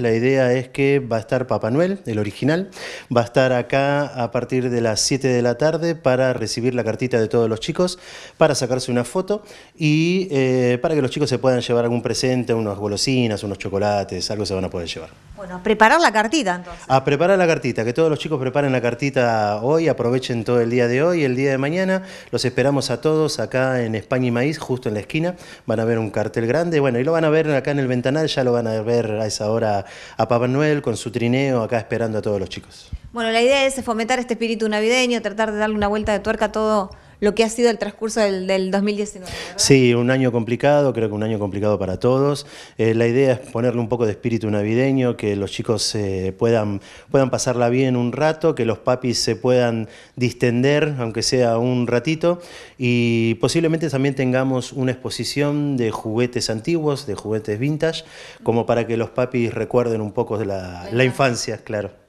La idea es que va a estar Papá Noel, el original, va a estar acá a partir de las 7 de la tarde para recibir la cartita de todos los chicos, para sacarse una foto y eh, para que los chicos se puedan llevar algún presente, unas golosinas, unos chocolates, algo se van a poder llevar. Bueno, a preparar la cartita entonces. A preparar la cartita, que todos los chicos preparen la cartita hoy, aprovechen todo el día de hoy, el día de mañana. Los esperamos a todos acá en España y Maíz, justo en la esquina. Van a ver un cartel grande, bueno, y lo van a ver acá en el ventanal, ya lo van a ver a esa hora a Papá Noel con su trineo acá esperando a todos los chicos. Bueno, la idea es fomentar este espíritu navideño, tratar de darle una vuelta de tuerca a todo lo que ha sido el transcurso del, 2019. Sí, un año complicado, creo que un año complicado para todos. Eh, la idea es ponerle un poco de espíritu navideño, que los chicos eh, puedan, puedan pasarla bien un rato, que los papis se puedan distender, aunque sea un ratito, y posiblemente también tengamos una exposición de juguetes antiguos, de juguetes vintage, como para que los papis recuerden un poco de la infancia, claro.